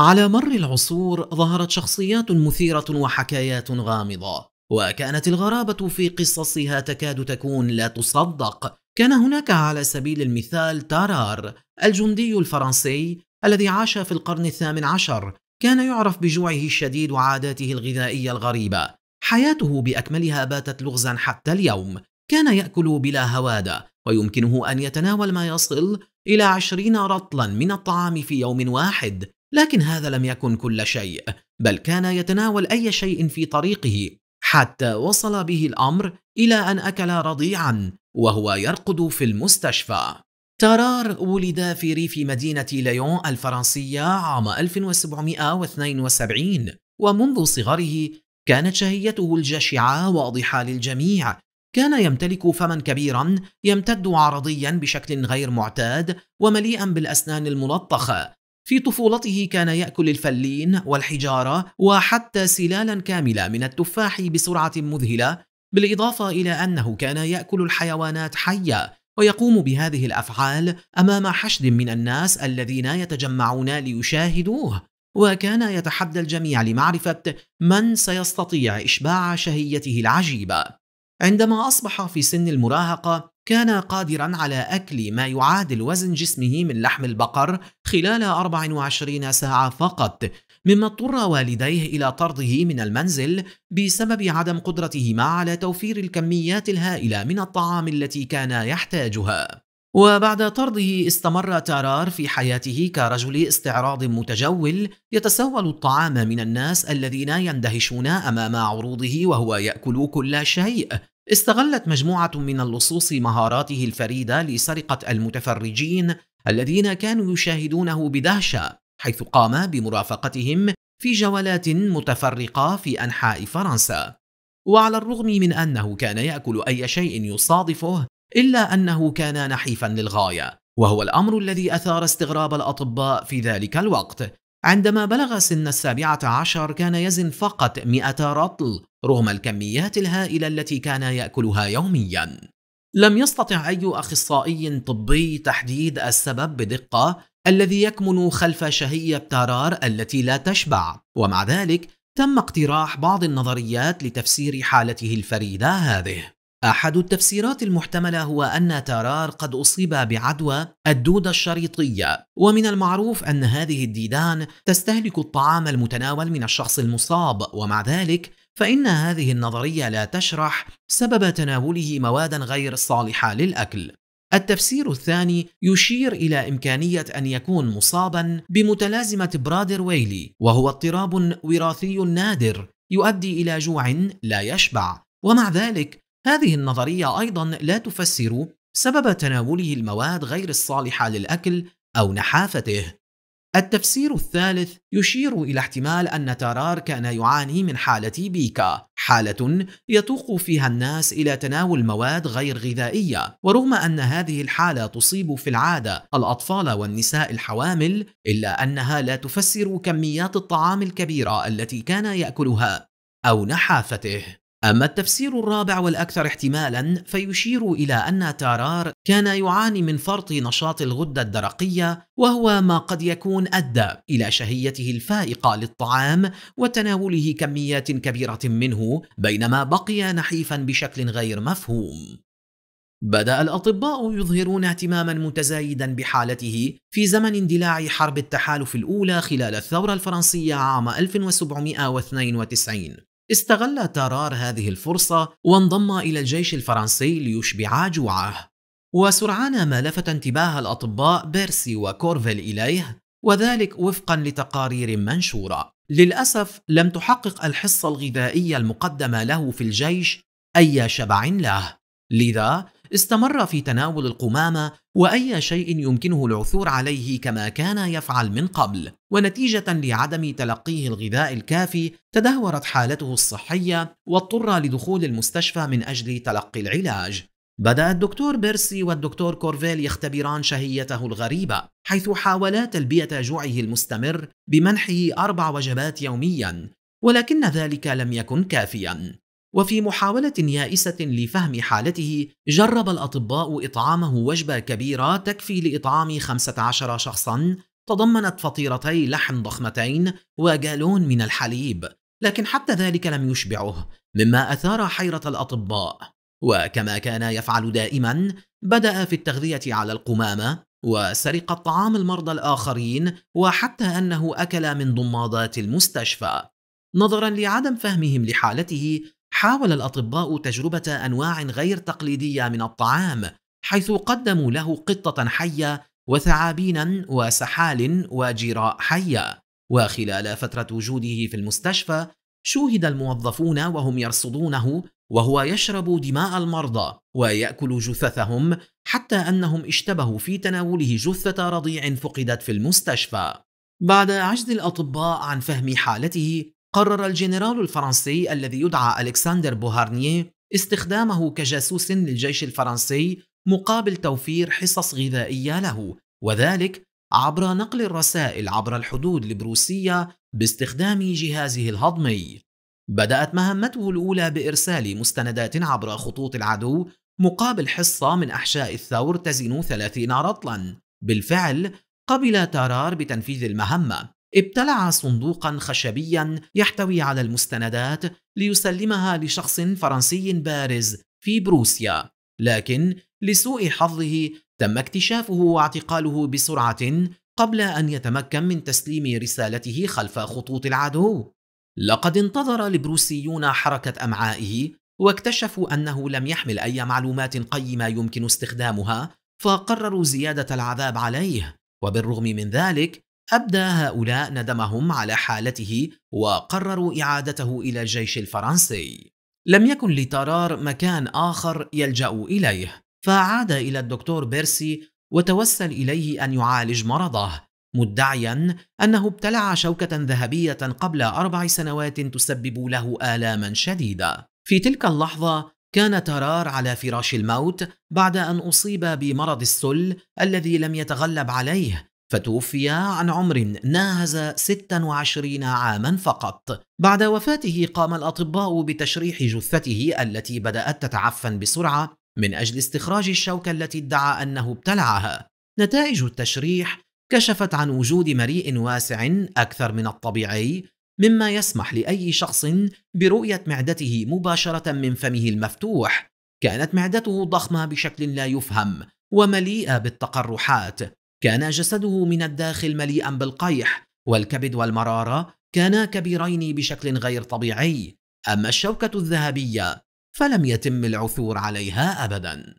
على مر العصور ظهرت شخصيات مثيرة وحكايات غامضة وكانت الغرابة في قصصها تكاد تكون لا تصدق كان هناك على سبيل المثال تارار الجندي الفرنسي الذي عاش في القرن الثامن عشر كان يعرف بجوعه الشديد وعاداته الغذائية الغريبة حياته بأكملها باتت لغزا حتى اليوم كان يأكل بلا هوادة ويمكنه أن يتناول ما يصل إلى عشرين رطلا من الطعام في يوم واحد لكن هذا لم يكن كل شيء بل كان يتناول أي شيء في طريقه حتى وصل به الأمر إلى أن أكل رضيعا وهو يرقد في المستشفى تارار ولد في ريف مدينة ليون الفرنسية عام 1772 ومنذ صغره كانت شهيته الجشعة واضحة للجميع كان يمتلك فما كبيرا يمتد عرضيا بشكل غير معتاد ومليئا بالأسنان الملطخة في طفولته كان يأكل الفلين والحجارة وحتى سلالا كاملة من التفاح بسرعة مذهلة بالإضافة إلى أنه كان يأكل الحيوانات حية ويقوم بهذه الأفعال أمام حشد من الناس الذين يتجمعون ليشاهدوه وكان يتحدى الجميع لمعرفة من سيستطيع إشباع شهيته العجيبة عندما أصبح في سن المراهقة كان قادرا على أكل ما يعادل وزن جسمه من لحم البقر خلال 24 ساعة فقط مما اضطر والديه إلى طرده من المنزل بسبب عدم قدرتهما على توفير الكميات الهائلة من الطعام التي كان يحتاجها وبعد طرده استمر تارار في حياته كرجل استعراض متجول يتسول الطعام من الناس الذين يندهشون امام عروضه وهو ياكل كل شيء استغلت مجموعه من اللصوص مهاراته الفريده لسرقه المتفرجين الذين كانوا يشاهدونه بدهشة حيث قام بمرافقتهم في جولات متفرقة في أنحاء فرنسا وعلى الرغم من أنه كان يأكل أي شيء يصادفه إلا أنه كان نحيفا للغاية وهو الأمر الذي أثار استغراب الأطباء في ذلك الوقت عندما بلغ سن السابعة عشر كان يزن فقط مئة رطل رغم الكميات الهائلة التي كان يأكلها يوميا لم يستطع أي أخصائي طبي تحديد السبب بدقة الذي يكمن خلف شهية تارار التي لا تشبع ومع ذلك تم اقتراح بعض النظريات لتفسير حالته الفريدة هذه أحد التفسيرات المحتملة هو أن تارار قد أصيب بعدوى الدودة الشريطية ومن المعروف أن هذه الديدان تستهلك الطعام المتناول من الشخص المصاب ومع ذلك فإن هذه النظرية لا تشرح سبب تناوله مواد غير صالحة للأكل. التفسير الثاني يشير إلى إمكانية أن يكون مصابا بمتلازمة برادر ويلي وهو اضطراب وراثي نادر يؤدي إلى جوع لا يشبع ومع ذلك هذه النظرية أيضا لا تفسر سبب تناوله المواد غير الصالحة للأكل أو نحافته التفسير الثالث يشير إلى احتمال أن تارار كان يعاني من حالة بيكا، حالة يتوق فيها الناس إلى تناول مواد غير غذائية، ورغم أن هذه الحالة تصيب في العادة الأطفال والنساء الحوامل، إلا أنها لا تفسر كميات الطعام الكبيرة التي كان يأكلها أو نحافته. أما التفسير الرابع والأكثر احتمالا فيشير إلى أن تارار كان يعاني من فرط نشاط الغدة الدرقية وهو ما قد يكون أدى إلى شهيته الفائقة للطعام وتناوله كميات كبيرة منه بينما بقي نحيفا بشكل غير مفهوم بدأ الأطباء يظهرون اهتماما متزايدا بحالته في زمن اندلاع حرب التحالف الأولى خلال الثورة الفرنسية عام 1792 استغل تارار هذه الفرصة وانضم إلى الجيش الفرنسي ليشبع جوعه وسرعان ما لفت انتباه الأطباء بيرسي وكورفيل إليه وذلك وفقا لتقارير منشورة للأسف لم تحقق الحصة الغذائية المقدمة له في الجيش أي شبع له لذا استمر في تناول القمامة وأي شيء يمكنه العثور عليه كما كان يفعل من قبل، ونتيجة لعدم تلقيه الغذاء الكافي تدهورت حالته الصحية واضطر لدخول المستشفى من أجل تلقي العلاج. بدأ الدكتور بيرسي والدكتور كورفيل يختبران شهيته الغريبة حيث حاولا تلبية جوعه المستمر بمنحه أربع وجبات يوميا ولكن ذلك لم يكن كافيا وفي محاولة يائسة لفهم حالته جرب الأطباء إطعامه وجبة كبيرة تكفي لإطعام 15 شخصا تضمنت فطيرتي لحم ضخمتين وجالون من الحليب لكن حتى ذلك لم يشبعه مما أثار حيرة الأطباء وكما كان يفعل دائما بدأ في التغذية على القمامة وسرق الطعام المرضى الآخرين وحتى أنه أكل من ضمادات المستشفى نظرا لعدم فهمهم لحالته حاول الأطباء تجربة أنواع غير تقليدية من الطعام حيث قدموا له قطة حية وثعابينا وسحال وجراء حية وخلال فترة وجوده في المستشفى شوهد الموظفون وهم يرصدونه وهو يشرب دماء المرضى ويأكل جثثهم حتى أنهم اشتبهوا في تناوله جثة رضيع فقدت في المستشفى بعد عجز الأطباء عن فهم حالته قرر الجنرال الفرنسي الذي يدعى ألكسندر بوهارنيه استخدامه كجاسوس للجيش الفرنسي مقابل توفير حصص غذائية له وذلك عبر نقل الرسائل عبر الحدود البروسية باستخدام جهازه الهضمي. بدأت مهمته الأولى بإرسال مستندات عبر خطوط العدو مقابل حصة من أحشاء الثور تزن 30 رطلا. بالفعل قبل تارار بتنفيذ المهمة ابتلع صندوقا خشبيا يحتوي على المستندات ليسلمها لشخص فرنسي بارز في بروسيا لكن لسوء حظه تم اكتشافه واعتقاله بسرعه قبل ان يتمكن من تسليم رسالته خلف خطوط العدو لقد انتظر البروسيون حركه امعائه واكتشفوا انه لم يحمل اي معلومات قيمه يمكن استخدامها فقرروا زياده العذاب عليه وبالرغم من ذلك أبدى هؤلاء ندمهم على حالته وقرروا إعادته إلى الجيش الفرنسي لم يكن لترار مكان آخر يلجأ إليه فعاد إلى الدكتور بيرسي وتوسل إليه أن يعالج مرضه مدعيا أنه ابتلع شوكة ذهبية قبل أربع سنوات تسبب له آلاما شديدة في تلك اللحظة كان ترار على فراش الموت بعد أن أصيب بمرض السل الذي لم يتغلب عليه فتوفي عن عمر ناهز 26 عاما فقط. بعد وفاته قام الأطباء بتشريح جثته التي بدأت تتعفن بسرعة من أجل استخراج الشوكة التي ادعى أنه ابتلعها. نتائج التشريح كشفت عن وجود مريء واسع أكثر من الطبيعي مما يسمح لأي شخص برؤية معدته مباشرة من فمه المفتوح. كانت معدته ضخمة بشكل لا يفهم ومليئة بالتقرحات كان جسده من الداخل مليئا بالقيح والكبد والمرارة كانا كبيرين بشكل غير طبيعي أما الشوكة الذهبية فلم يتم العثور عليها أبدا